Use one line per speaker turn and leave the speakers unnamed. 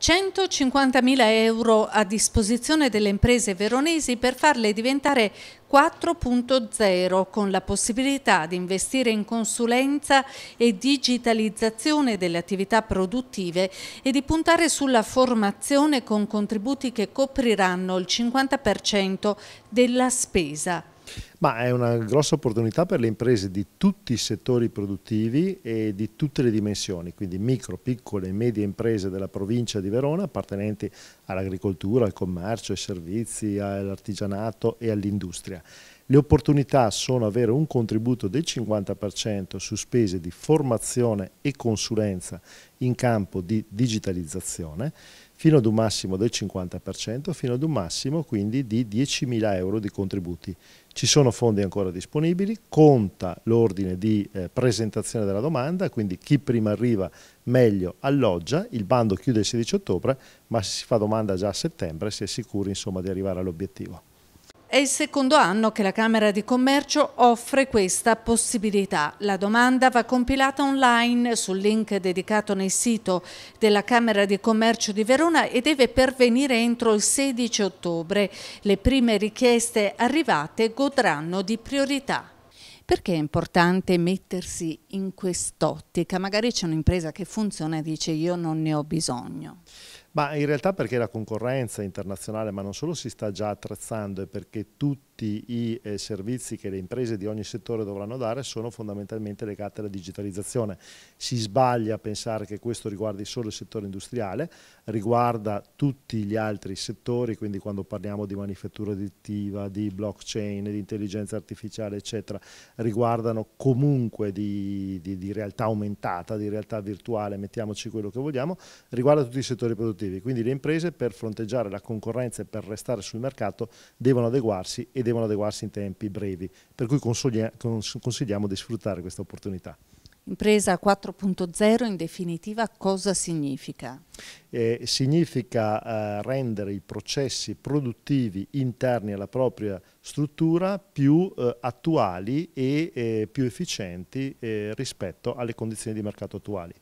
150.000 euro a disposizione delle imprese veronesi per farle diventare 4.0 con la possibilità di investire in consulenza e digitalizzazione delle attività produttive e di puntare sulla formazione con contributi che copriranno il 50% della spesa.
Ma è una grossa opportunità per le imprese di tutti i settori produttivi e di tutte le dimensioni, quindi micro, piccole e medie imprese della provincia di Verona appartenenti all'agricoltura, al commercio, ai servizi, all'artigianato e all'industria. Le opportunità sono avere un contributo del 50% su spese di formazione e consulenza in campo di digitalizzazione fino ad un massimo del 50%, fino ad un massimo quindi di 10.000 euro di contributi. Ci sono fondi ancora disponibili, conta l'ordine di eh, presentazione della domanda, quindi chi prima arriva meglio alloggia, il bando chiude il 16 ottobre, ma se si fa domanda già a settembre si è sicuri insomma, di arrivare all'obiettivo.
È il secondo anno che la Camera di Commercio offre questa possibilità. La domanda va compilata online sul link dedicato nel sito della Camera di Commercio di Verona e deve pervenire entro il 16 ottobre. Le prime richieste arrivate godranno di priorità. Perché è importante mettersi in quest'ottica? Magari c'è un'impresa che funziona e dice io non ne ho bisogno.
Ma in realtà perché la concorrenza internazionale, ma non solo si sta già attrezzando, è perché tutti tutti i eh, servizi che le imprese di ogni settore dovranno dare sono fondamentalmente legati alla digitalizzazione. Si sbaglia a pensare che questo riguardi solo il settore industriale, riguarda tutti gli altri settori, quindi quando parliamo di manifattura additiva, di blockchain, di intelligenza artificiale, eccetera, riguardano comunque di, di, di realtà aumentata, di realtà virtuale, mettiamoci quello che vogliamo, riguarda tutti i settori produttivi. Quindi le imprese per fronteggiare la concorrenza e per restare sul mercato devono adeguarsi e devono devono adeguarsi in tempi brevi, per cui consigliamo di sfruttare questa opportunità.
Impresa 4.0 in definitiva cosa significa?
Eh, significa eh, rendere i processi produttivi interni alla propria struttura più eh, attuali e eh, più efficienti eh, rispetto alle condizioni di mercato attuali.